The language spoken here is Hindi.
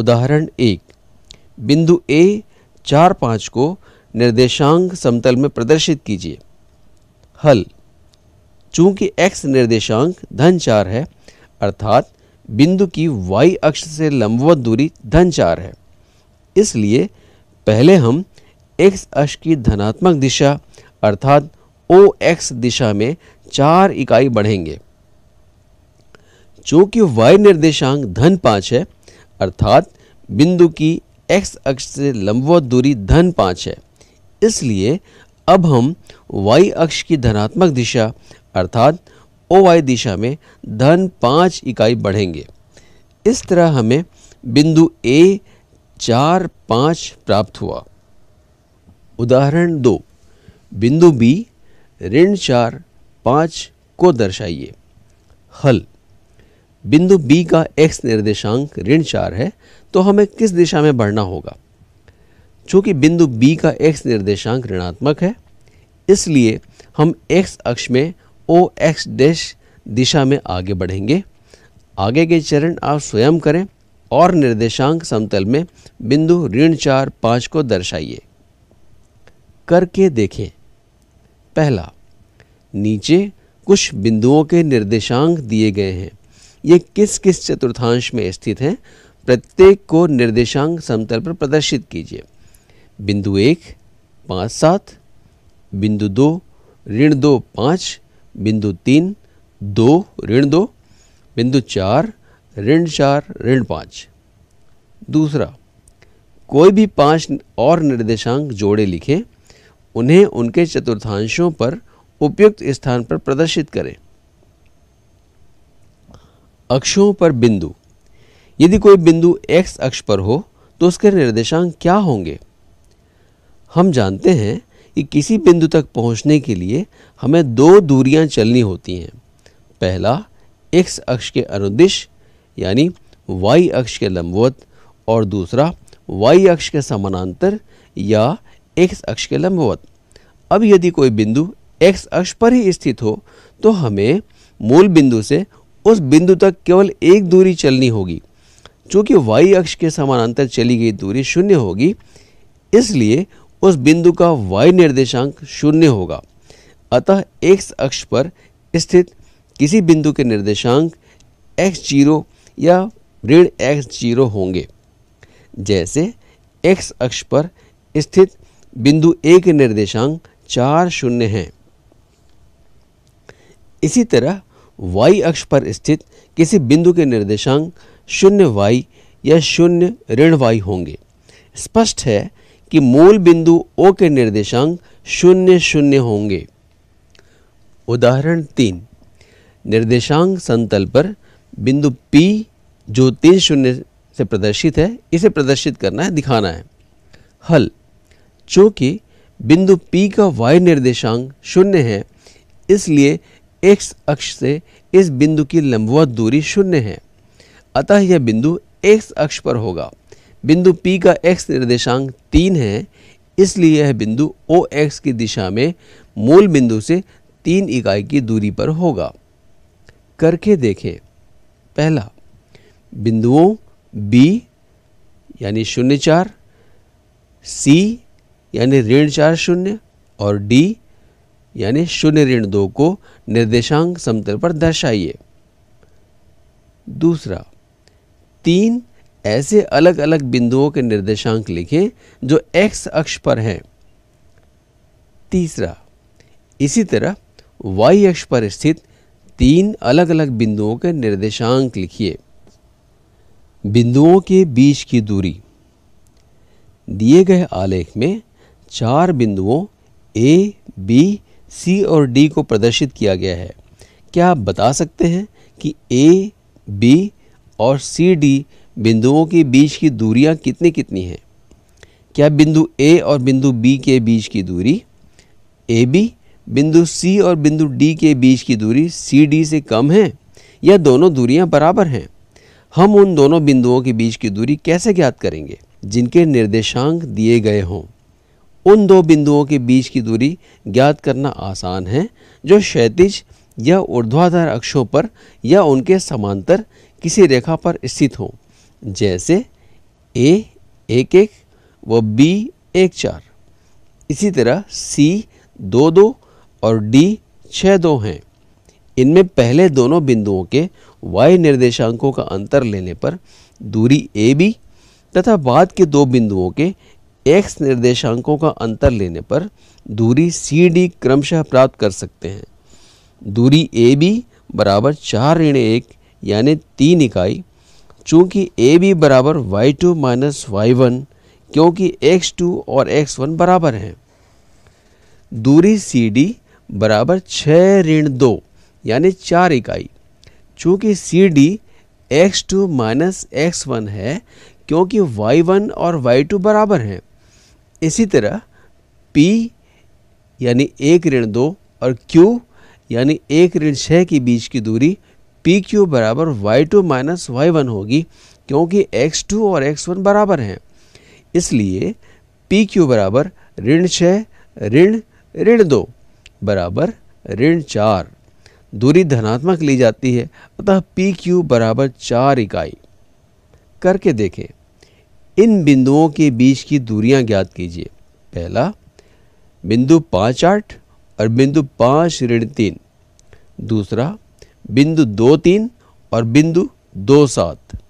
उदाहरण एक बिंदु ए चार पाँच को निर्देशांक समतल में प्रदर्शित कीजिए हल चूंकि x निर्देशांक धन चार है अर्थात बिंदु की y अक्ष से लंबवत दूरी धन चार है इसलिए पहले हम x अक्ष की धनात्मक दिशा अर्थात ओ एक्स दिशा में चार इकाई बढ़ेंगे चूंकि y निर्देशांक धन पाँच है अर्थात बिंदु की एक्स अक्ष से लंबवत दूरी धन पाँच है इसलिए अब हम वाई अक्ष की धनात्मक दिशा अर्थात ओ वाई दिशा में धन पाँच इकाई बढ़ेंगे इस तरह हमें बिंदु ए चार पाँच प्राप्त हुआ उदाहरण दो बिंदु बी ऋण चार पाँच को दर्शाइए हल बिंदु बी का एक्स निर्देशांक ऋण चार है तो हमें किस दिशा में बढ़ना होगा चूँकि बिंदु बी का एक्स निर्देशांक ऋणात्मक है इसलिए हम एक्स अक्ष में ओ एक्स डैश दिशा में आगे बढ़ेंगे आगे के चरण आप स्वयं करें और निर्देशांक समतल में बिंदु ऋण चार पाँच को दर्शाइए करके देखें पहला नीचे कुछ बिंदुओं के निर्देशांक दिए गए हैं ये किस किस चतुर्थांश में स्थित हैं प्रत्येक को निर्देशांक समतल पर प्रदर्शित कीजिए बिंदु एक पाँच सात बिंदु दो ऋण दो पाँच बिंदु तीन दो ऋण दो बिंदु चार ऋण चार ऋण पाँच दूसरा कोई भी पांच और निर्देशांक जोड़े लिखें उन्हें उनके चतुर्थांशों पर उपयुक्त स्थान पर प्रदर्शित करें अक्षों पर बिंदु यदि कोई बिंदु x अक्ष पर हो तो उसके निर्देशांक क्या होंगे हम जानते हैं कि किसी बिंदु तक पहुंचने के लिए हमें दो दूरियां चलनी होती हैं पहला x अक्ष के अनुदिश यानी y अक्ष के लंबवत और दूसरा y अक्ष के समानांतर या x अक्ष के लंबवत अब यदि कोई बिंदु x अक्ष पर ही स्थित हो तो हमें मूल बिंदु से उस बिंदु तक केवल एक दूरी चलनी होगी चूँकि वाई अक्ष के समानांतर चली गई दूरी शून्य होगी इसलिए उस बिंदु का वाई निर्देशांक शून्य होगा अतः एक्स अक्ष पर स्थित किसी बिंदु के निर्देशांक एक्स जीरो या ऋण एक्स जीरो होंगे जैसे एक्स अक्ष पर स्थित बिंदु ए के निर्देशांक चार शून्य हैं इसी तरह वाई अक्ष पर स्थित किसी बिंदु के निर्देशांक शून्य वाई या शून्य ऋण वाई होंगे स्पष्ट है कि मूल बिंदु ओ के निर्देशांक शून्य शून्य होंगे उदाहरण तीन निर्देशांक समतल पर बिंदु P जो तीन शून्य से प्रदर्शित है इसे प्रदर्शित करना है दिखाना है हल चूंकि बिंदु P का y निर्देशांक शून्य है इसलिए एक्स अक्ष से इस बिंदु की लंबवत दूरी शून्य है अतः यह बिंदु एक्स अक्ष पर होगा बिंदु पी का एक्स निर्देशांक तीन है इसलिए यह बिंदु ओ एक्स की दिशा में मूल बिंदु से तीन इकाई की दूरी पर होगा करके देखें पहला बिंदुओं बी यानी शून्य चार सी यानी ऋण चार शून्य और डी यानी शून्य ऋण दो को निर्देशांक समतल पर दर्शाइए दूसरा तीन ऐसे अलग अलग बिंदुओं के निर्देशांक लिखें जो x अक्ष पर हैं तीसरा इसी तरह y अक्ष पर स्थित तीन अलग अलग बिंदुओं के निर्देशांक लिखिए बिंदुओं के बीच की दूरी दिए गए आलेख में चार बिंदुओं ए बी सी और डी को प्रदर्शित किया गया है क्या आप बता सकते हैं कि ए बी और सी डी बिंदुओं के बीच की दूरियां कितनी कितनी हैं क्या बिंदु ए और बिंदु बी के बीच की दूरी ए बी बिंदु सी और बिंदु डी के बीच की दूरी सी डी से कम है या दोनों दूरियां बराबर हैं हम उन दोनों बिंदुओं के बीच की दूरी कैसे ज्ञात करेंगे जिनके निर्देशांक दिए गए हों उन दो बिंदुओं के बीच की दूरी ज्ञात करना आसान है जो क्षैतिज या ऊर्ध्वाधर अक्षों पर या उनके समांतर किसी रेखा पर स्थित हों जैसे ए एक एक व बी एक चार इसी तरह सी दो दो और डी छः दो हैं इनमें पहले दोनों बिंदुओं के y निर्देशांकों का अंतर लेने पर दूरी ए बी तथा बाद के दो बिंदुओं के एक्स निर्देशांकों का अंतर लेने पर दूरी सी डी क्रमशः प्राप्त कर सकते हैं दूरी ए बी बराबर चार ऋण एक यानी तीन इकाई चूँकि ए बी बराबर Y two minus Y one क्योंकि एक्स टू और एक्स वन बराबर हैं दूरी सी डी बराबर छः ऋण दो यानी चार इकाई चूँकि C D X two minus X one है क्योंकि वाई वन और वाई टू बराबर हैं इसी तरह P यानी एक ऋण दो और Q यानी एक ऋण छः के बीच की दूरी पी क्यू बराबर Y two minus Y one होगी क्योंकि एक्स टू और एक्स वन बराबर हैं इसलिए पी क्यू बराबर ऋण छः ऋण ऋण दो बराबर ऋण चार दूरी धनात्मक ली जाती है अतः पी क्यू बराबर चार इकाई करके देखें इन बिंदुओं के बीच की दूरियां ज्ञात कीजिए पहला बिंदु पाँच आठ और बिंदु पाँच ऋण तीन दूसरा बिंदु दो तीन और बिंदु दो सात